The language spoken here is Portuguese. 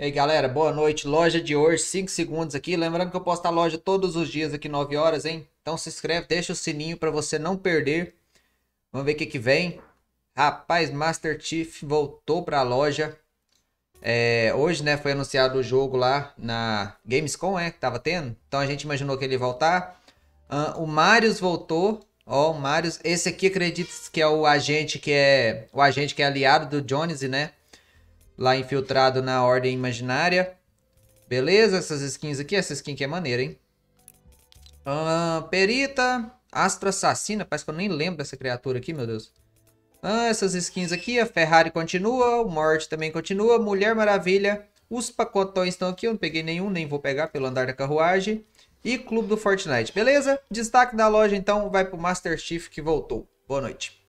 E aí, galera, boa noite. Loja de hoje, 5 segundos aqui. Lembrando que eu posto a loja todos os dias aqui, 9 horas, hein? Então se inscreve, deixa o sininho para você não perder. Vamos ver o que, que vem. Rapaz, Master Chief voltou para a loja. É, hoje, né, foi anunciado o jogo lá na Gamescom, é, que tava tendo. Então a gente imaginou que ele ia voltar. Uh, o Marius voltou. Ó, o Marius. Esse aqui, acredito que é o agente que é. O agente que é aliado do Jones, né? lá infiltrado na ordem imaginária. Beleza, essas skins aqui. Essa skin aqui é maneira, hein? Ah, perita, Astro Assassina. Parece que eu nem lembro dessa criatura aqui, meu Deus. Ah, essas skins aqui. A Ferrari continua, o Morte também continua. Mulher Maravilha. Os pacotões estão aqui. Eu não peguei nenhum, nem vou pegar pelo andar da carruagem. E Clube do Fortnite, beleza? Destaque da loja, então, vai pro Master Chief que voltou. Boa noite.